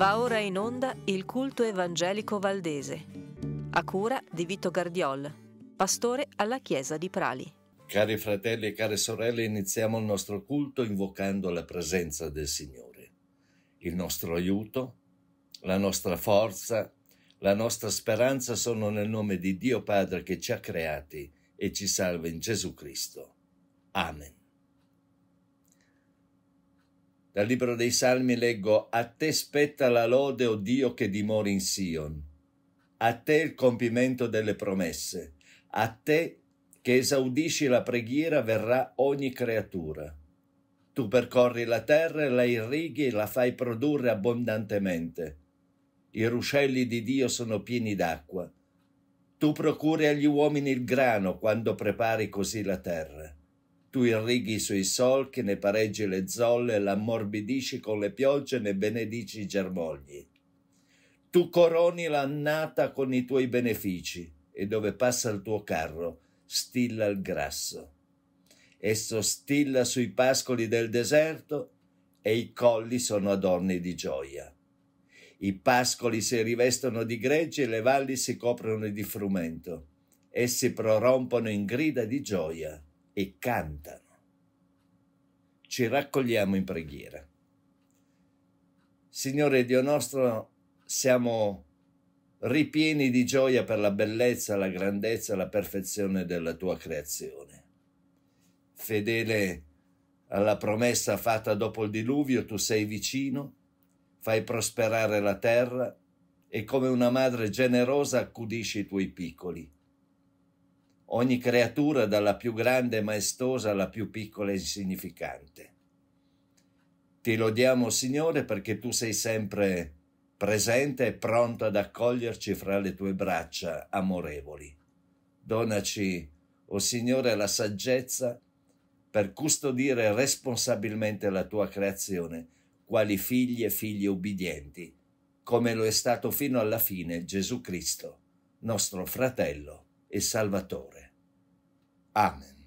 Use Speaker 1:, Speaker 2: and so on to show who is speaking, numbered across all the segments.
Speaker 1: Va ora in onda il culto evangelico valdese, a cura di Vito Gardiol, pastore alla chiesa di Prali. Cari fratelli e care sorelle, iniziamo il nostro culto invocando la presenza del Signore, il nostro aiuto, la nostra forza, la nostra speranza sono nel nome di Dio Padre che ci ha creati e ci salva in Gesù Cristo. Amen. Dal libro dei Salmi leggo A te spetta la lode, o Dio che dimori in Sion. A te il compimento delle promesse. A te che esaudisci la preghiera verrà ogni creatura. Tu percorri la terra e la irrighi e la fai produrre abbondantemente. I ruscelli di Dio sono pieni d'acqua. Tu procuri agli uomini il grano quando prepari così la terra. Tu irrighi sui solchi, ne pareggi le zolle, l'ammorbidisci con le piogge, ne benedici i germogli. Tu coroni l'annata con i tuoi benefici e dove passa il tuo carro stilla il grasso. Esso stilla sui pascoli del deserto e i colli sono adorni di gioia. I pascoli si rivestono di greggi e le valli si coprono di frumento. Essi prorompono in grida di gioia e cantano. Ci raccogliamo in preghiera. Signore Dio nostro, siamo ripieni di gioia per la bellezza, la grandezza, la perfezione della tua creazione. Fedele alla promessa fatta dopo il diluvio, tu sei vicino, fai prosperare la terra e come una madre generosa accudisci i tuoi piccoli ogni creatura dalla più grande e maestosa alla più piccola e insignificante. Ti lodiamo, Signore, perché tu sei sempre presente e pronto ad accoglierci fra le tue braccia amorevoli. Donaci, o oh Signore, la saggezza per custodire responsabilmente la tua creazione, quali figli e figli ubbidienti, come lo è stato fino alla fine Gesù Cristo, nostro fratello e Salvatore. Amen.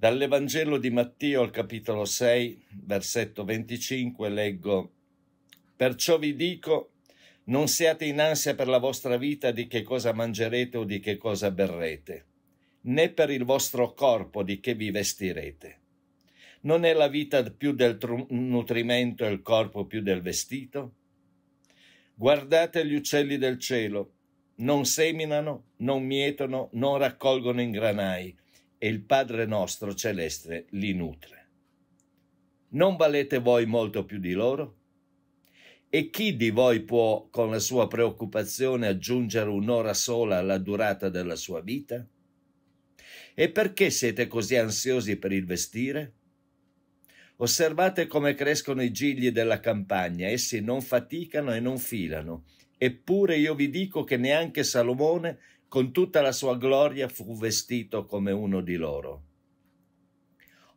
Speaker 1: Dall'Evangelo di Matteo al capitolo 6, versetto 25, leggo Perciò vi dico, non siate in ansia per la vostra vita di che cosa mangerete o di che cosa berrete, né per il vostro corpo di che vi vestirete. Non è la vita più del tru- nutrimento e il corpo più del vestito? Guardate gli uccelli del cielo, non seminano, non mietono, non raccolgono in granai, e il Padre nostro celeste li nutre. Non valete voi molto più di loro? E chi di voi può, con la sua preoccupazione, aggiungere un'ora sola alla durata della sua vita? E perché siete così ansiosi per il vestire? Osservate come crescono i gigli della campagna, essi non faticano e non filano. Eppure io vi dico che neanche Salomone con tutta la sua gloria fu vestito come uno di loro.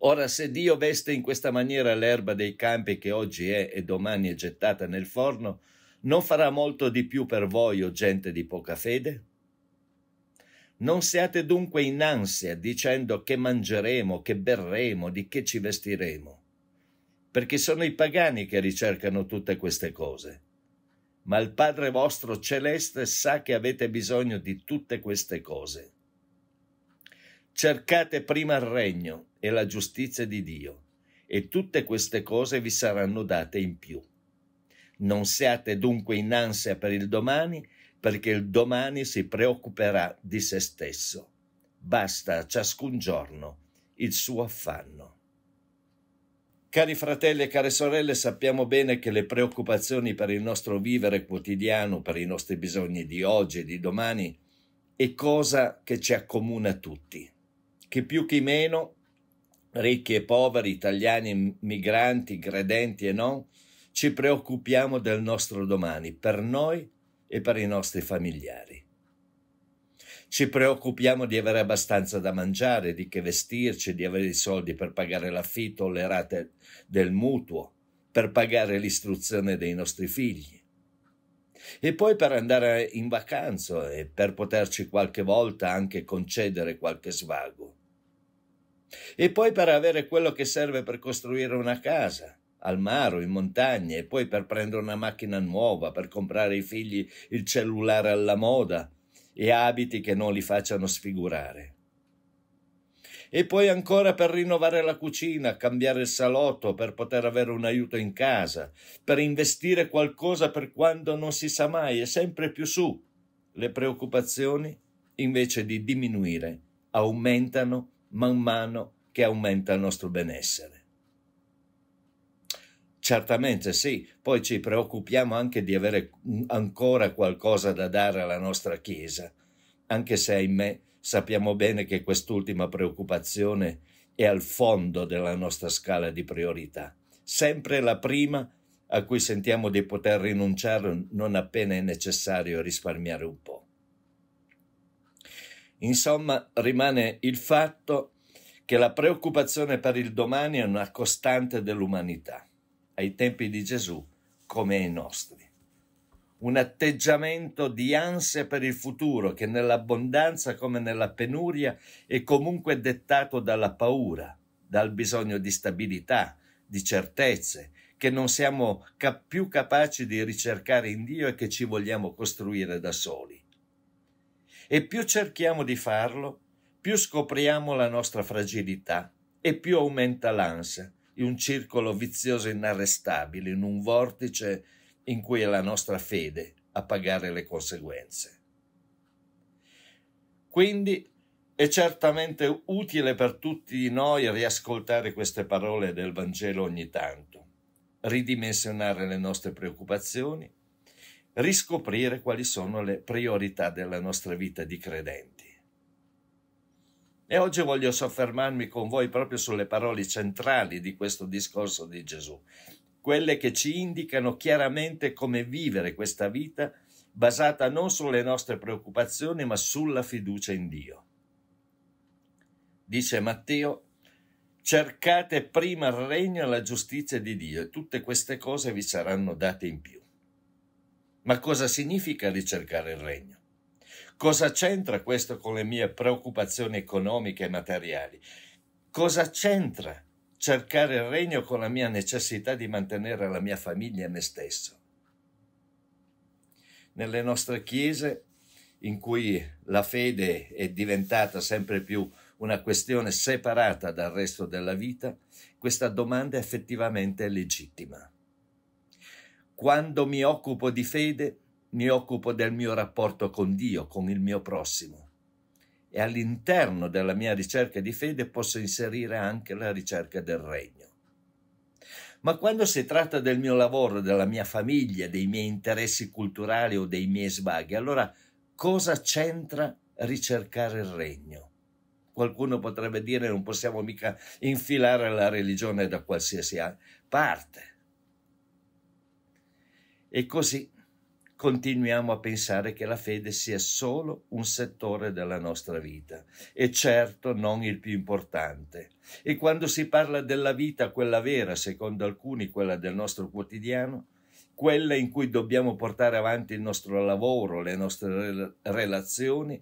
Speaker 1: Ora, se Dio veste in questa maniera l'erba dei campi che oggi è e domani è gettata nel forno, non farà molto di più per voi, o gente di poca fede? Non siate dunque in ansia dicendo che mangeremo, che berremo, di che ci vestiremo, perché sono i pagani che ricercano tutte queste cose ma il Padre vostro celeste sa che avete bisogno di tutte queste cose. Cercate prima il regno e la giustizia di Dio, e tutte queste cose vi saranno date in più. Non siate dunque in ansia per il domani, perché il domani si preoccuperà di se stesso. Basta ciascun giorno il suo affanno. Cari fratelli e care sorelle, sappiamo bene che le preoccupazioni per il nostro vivere quotidiano, per i nostri bisogni di oggi e di domani, è cosa che ci accomuna tutti, che più che meno, ricchi e poveri, italiani, e migranti, credenti e non, ci preoccupiamo del nostro domani, per noi e per i nostri familiari. Ci preoccupiamo di avere abbastanza da mangiare, di che vestirci, di avere i soldi per pagare l'affitto o le rate del mutuo, per pagare l'istruzione dei nostri figli. E poi per andare in vacanza e per poterci qualche volta anche concedere qualche svago. E poi per avere quello che serve per costruire una casa, al mare o in montagna, e poi per prendere una macchina nuova, per comprare ai figli il cellulare alla moda e abiti che non li facciano sfigurare. E poi ancora per rinnovare la cucina, cambiare il salotto, per poter avere un aiuto in casa, per investire qualcosa per quando non si sa mai è sempre più su. Le preoccupazioni, invece di diminuire, aumentano man mano che aumenta il nostro benessere. Certamente sì, poi ci preoccupiamo anche di avere mm, ancora qualcosa da dare alla nostra Chiesa, anche se ahimè sappiamo bene che quest'ultima preoccupazione è al fondo della nostra scala di priorità, sempre la prima a cui sentiamo di poter rinunciare non appena è necessario risparmiare un po'. Insomma, rimane il fatto che la preoccupazione per il domani è una costante dell'umanità ai tempi di Gesù come ai nostri. Un atteggiamento di ansia per il futuro che nell'abbondanza come nella penuria è comunque dettato dalla paura, dal bisogno di stabilità, di certezze, che non siamo cap- più capaci di ricercare in Dio e che ci vogliamo costruire da soli. E più cerchiamo di farlo, più scopriamo la nostra fragilità e più aumenta l'ansia, in un circolo vizioso inarrestabile, in un vortice in cui è la nostra fede a pagare le conseguenze. Quindi è certamente utile per tutti noi riascoltare queste parole del Vangelo ogni tanto, ridimensionare le nostre preoccupazioni, riscoprire quali sono le priorità della nostra vita di credenti. E oggi voglio soffermarmi con voi proprio sulle parole centrali di questo discorso di Gesù, quelle che ci indicano chiaramente come vivere questa vita basata non sulle nostre preoccupazioni ma sulla fiducia in Dio. Dice Matteo, cercate prima il regno e la giustizia di Dio e tutte queste cose vi saranno date in più. Ma cosa significa ricercare il regno? Cosa c'entra questo con le mie preoccupazioni economiche e materiali? Cosa c'entra cercare il regno con la mia necessità di mantenere la mia famiglia e me stesso? Nelle nostre chiese, in cui la fede è diventata sempre più una questione separata dal resto della vita, questa domanda effettivamente è legittima. Quando mi occupo di fede, mi occupo del mio rapporto con Dio, con il mio prossimo. E all'interno della mia ricerca di fede posso inserire anche la ricerca del regno. Ma quando si tratta del mio lavoro, della mia famiglia, dei miei interessi culturali o dei miei sbaghi, allora cosa c'entra ricercare il regno? Qualcuno potrebbe dire non possiamo mica infilare la religione da qualsiasi parte. E così continuiamo a pensare che la fede sia solo un settore della nostra vita e certo non il più importante. E quando si parla della vita, quella vera, secondo alcuni quella del nostro quotidiano, quella in cui dobbiamo portare avanti il nostro lavoro, le nostre relazioni,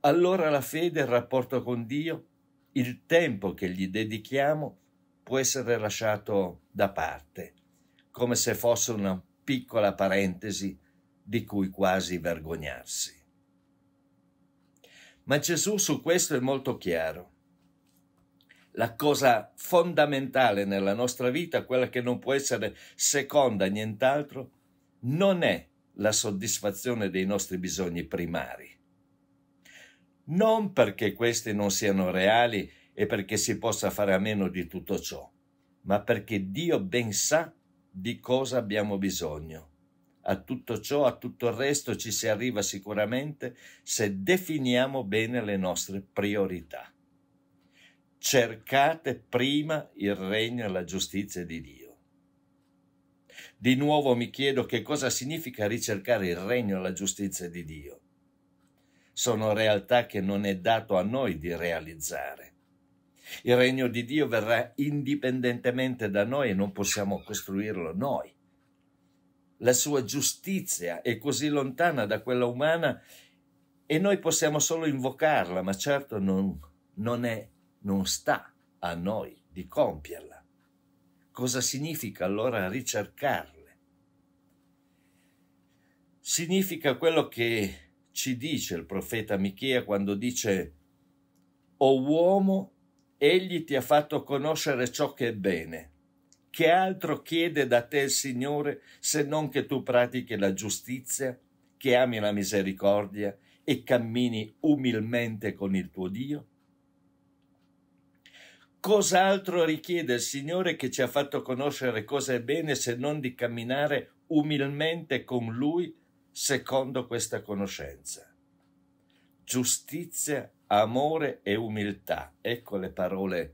Speaker 1: allora la fede, il rapporto con Dio, il tempo che gli dedichiamo può essere lasciato da parte, come se fosse una piccola parentesi di cui quasi vergognarsi. Ma Gesù su questo è molto chiaro. La cosa fondamentale nella nostra vita, quella che non può essere seconda a nient'altro, non è la soddisfazione dei nostri bisogni primari. Non perché questi non siano reali e perché si possa fare a meno di tutto ciò, ma perché Dio ben sa di cosa abbiamo bisogno a tutto ciò, a tutto il resto ci si arriva sicuramente se definiamo bene le nostre priorità. Cercate prima il regno e la giustizia di Dio. Di nuovo mi chiedo che cosa significa ricercare il regno e la giustizia di Dio. Sono realtà che non è dato a noi di realizzare. Il regno di Dio verrà indipendentemente da noi e non possiamo costruirlo noi la sua giustizia è così lontana da quella umana e noi possiamo solo invocarla, ma certo non, non, è, non sta a noi di compierla. Cosa significa allora ricercarle? Significa quello che ci dice il profeta Michia quando dice O uomo, egli ti ha fatto conoscere ciò che è bene che altro chiede da te il Signore se non che tu pratichi la giustizia, che ami la misericordia e cammini umilmente con il tuo Dio? Cos'altro richiede il Signore che ci ha fatto conoscere cosa è bene se non di camminare umilmente con Lui secondo questa conoscenza? Giustizia, amore e umiltà, ecco le parole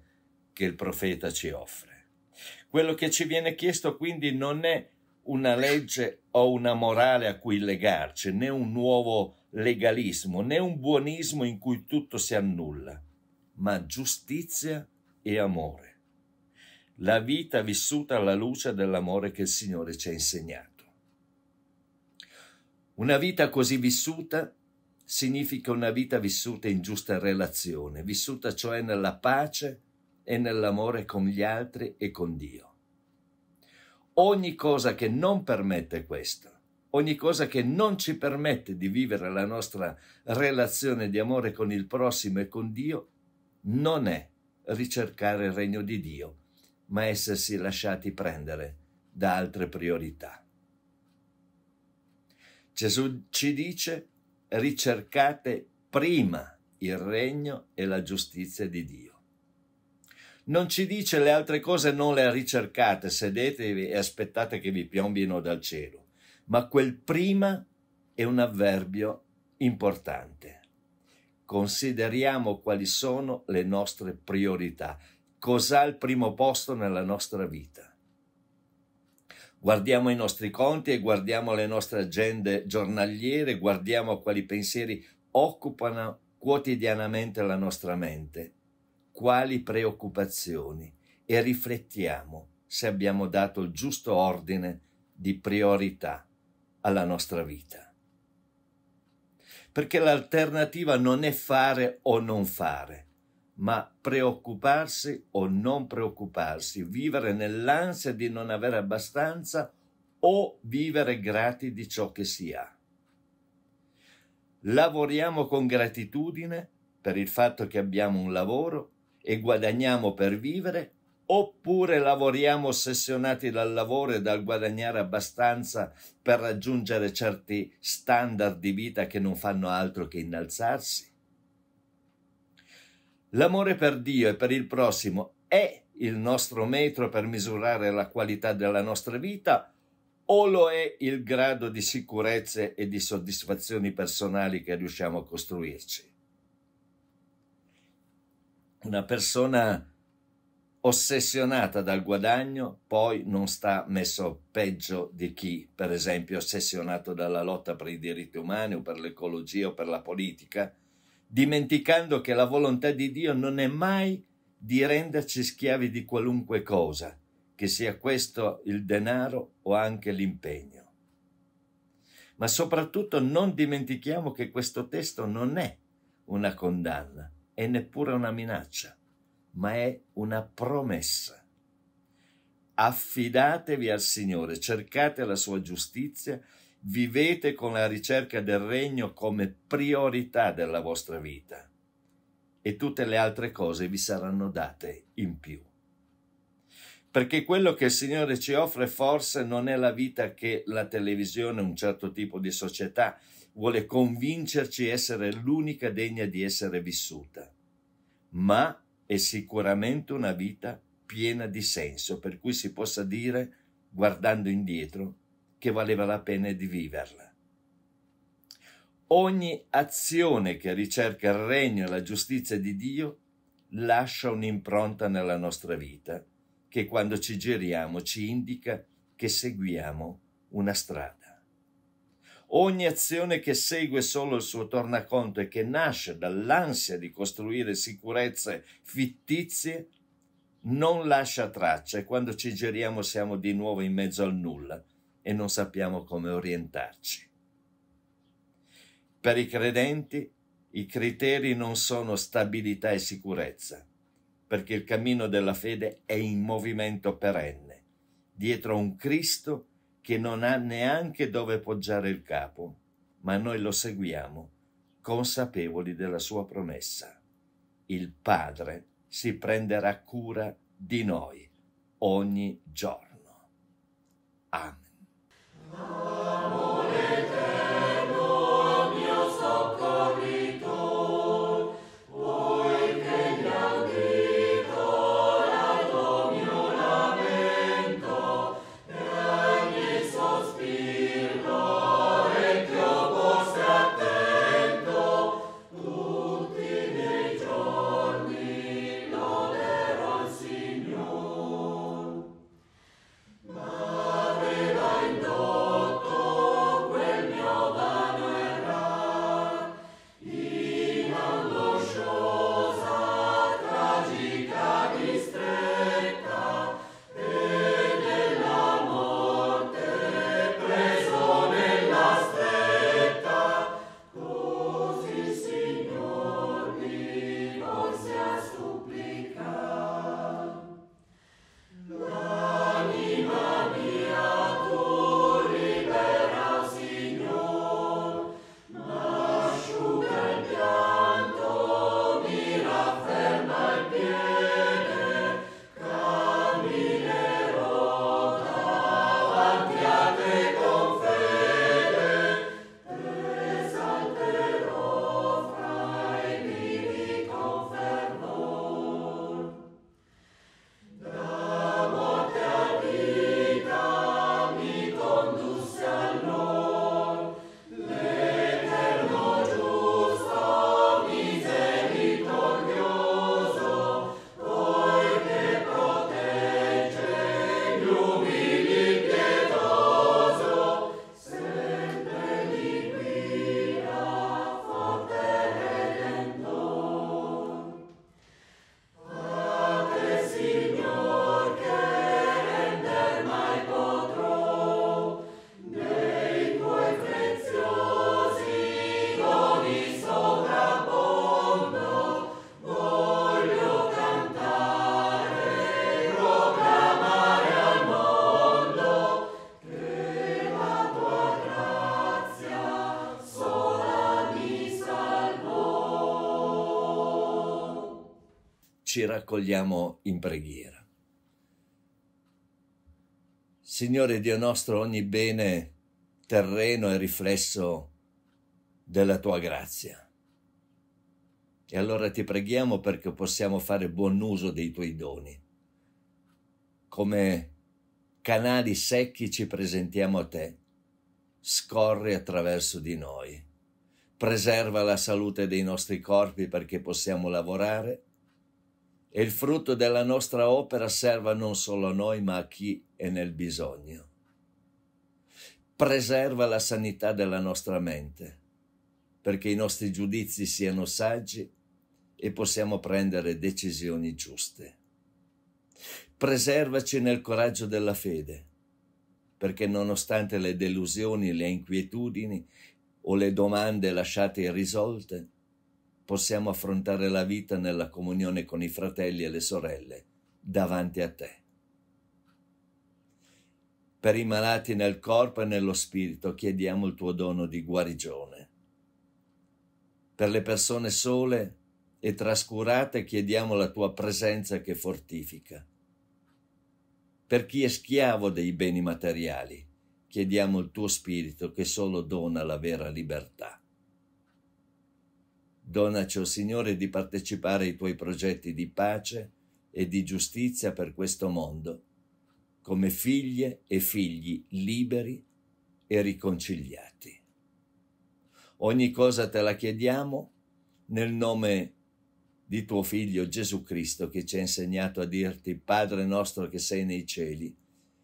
Speaker 1: che il profeta ci offre. Quello che ci viene chiesto quindi non è una legge o una morale a cui legarci, né un nuovo legalismo, né un buonismo in cui tutto si annulla, ma giustizia e amore. La vita vissuta alla luce dell'amore che il Signore ci ha insegnato. Una vita così vissuta significa una vita vissuta in giusta relazione, vissuta cioè nella pace e nell'amore con gli altri e con Dio. Ogni cosa che non permette questo, ogni cosa che non ci permette di vivere la nostra relazione di amore con il prossimo e con Dio, non è ricercare il regno di Dio, ma essersi lasciati prendere da altre priorità. Gesù ci dice ricercate prima il regno e la giustizia di Dio non ci dice le altre cose, non le ricercate, sedetevi e aspettate che vi piombino dal cielo. Ma quel prima è un avverbio importante. Consideriamo quali sono le nostre priorità, cos'ha il primo posto nella nostra vita. Guardiamo i nostri conti e guardiamo le nostre agende giornaliere, guardiamo quali pensieri occupano quotidianamente la nostra mente quali preoccupazioni e riflettiamo se abbiamo dato il giusto ordine di priorità alla nostra vita. Perché l'alternativa non è fare o non fare, ma preoccuparsi o non preoccuparsi, vivere nell'ansia di non avere abbastanza o vivere grati di ciò che si ha. Lavoriamo con gratitudine per il fatto che abbiamo un lavoro e guadagniamo per vivere, oppure lavoriamo ossessionati dal lavoro e dal guadagnare abbastanza per raggiungere certi standard di vita che non fanno altro che innalzarsi? L'amore per Dio e per il prossimo è il nostro metro per misurare la qualità della nostra vita o lo è il grado di sicurezze e di soddisfazioni personali che riusciamo a costruirci? Una persona ossessionata dal guadagno poi non sta messo peggio di chi, per esempio, ossessionato dalla lotta per i diritti umani o per l'ecologia o per la politica, dimenticando che la volontà di Dio non è mai di renderci schiavi di qualunque cosa, che sia questo il denaro o anche l'impegno. Ma soprattutto non dimentichiamo che questo testo non è una condanna, è neppure una minaccia, ma è una promessa. Affidatevi al Signore, cercate la sua giustizia, vivete con la ricerca del regno come priorità della vostra vita e tutte le altre cose vi saranno date in più. Perché quello che il Signore ci offre forse non è la vita che la televisione, un certo tipo di società, vuole convincerci essere l'unica degna di essere vissuta, ma è sicuramente una vita piena di senso, per cui si possa dire, guardando indietro, che valeva la pena di viverla. Ogni azione che ricerca il regno e la giustizia di Dio lascia un'impronta nella nostra vita, che quando ci giriamo ci indica che seguiamo una strada. Ogni azione che segue solo il suo tornaconto e che nasce dall'ansia di costruire sicurezze fittizie non lascia traccia e quando ci giriamo siamo di nuovo in mezzo al nulla e non sappiamo come orientarci. Per i credenti i criteri non sono stabilità e sicurezza, perché il cammino della fede è in movimento perenne, dietro un Cristo che non ha neanche dove poggiare il capo, ma noi lo seguiamo, consapevoli della sua promessa. Il Padre si prenderà cura di noi ogni giorno. Amen. ci raccogliamo in preghiera. Signore Dio nostro, ogni bene terreno è riflesso della tua grazia. E allora ti preghiamo perché possiamo fare buon uso dei tuoi doni. Come canali secchi ci presentiamo a te, scorri attraverso di noi. Preserva la salute dei nostri corpi perché possiamo lavorare e il frutto della nostra opera serva non solo a noi ma a chi è nel bisogno. Preserva la sanità della nostra mente, perché i nostri giudizi siano saggi e possiamo prendere decisioni giuste. Preservaci nel coraggio della fede, perché nonostante le delusioni, le inquietudini o le domande lasciate irrisolte, possiamo affrontare la vita nella comunione con i fratelli e le sorelle davanti a te. Per i malati nel corpo e nello spirito chiediamo il tuo dono di guarigione. Per le persone sole e trascurate chiediamo la tua presenza che fortifica. Per chi è schiavo dei beni materiali chiediamo il tuo spirito che solo dona la vera libertà. Donaci, o oh Signore, di partecipare ai tuoi progetti di pace e di giustizia per questo mondo, come figlie e figli liberi e riconciliati. Ogni cosa te la chiediamo nel nome di tuo Figlio Gesù Cristo che ci ha insegnato a dirti Padre nostro che sei nei cieli,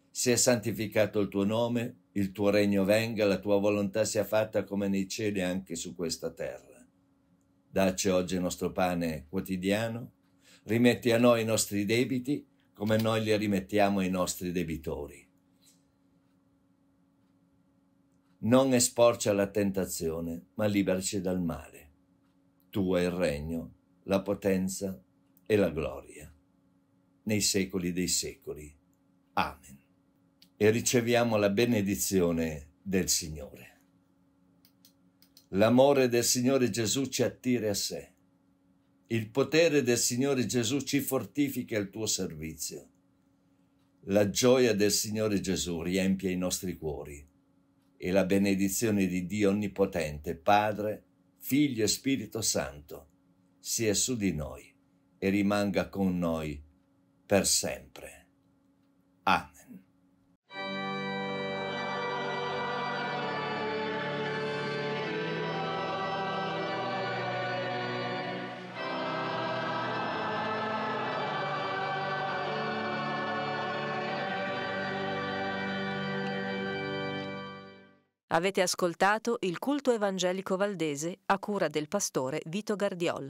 Speaker 1: sia santificato il tuo nome, il tuo regno venga, la tua volontà sia fatta come nei cieli anche su questa terra. Dacci oggi il nostro pane quotidiano, rimetti a noi i nostri debiti come noi li rimettiamo ai nostri debitori. Non esporci alla tentazione, ma liberci dal male. Tu hai il regno, la potenza e la gloria, nei secoli dei secoli. Amen. E riceviamo la benedizione del Signore. L'amore del Signore Gesù ci attira a sé. Il potere del Signore Gesù ci fortifica il tuo servizio. La gioia del Signore Gesù riempie i nostri cuori e la benedizione di Dio Onnipotente, Padre, Figlio e Spirito Santo, sia su di noi e rimanga con noi per sempre. Amen. Avete ascoltato il culto evangelico valdese a cura del pastore Vito Gardiol.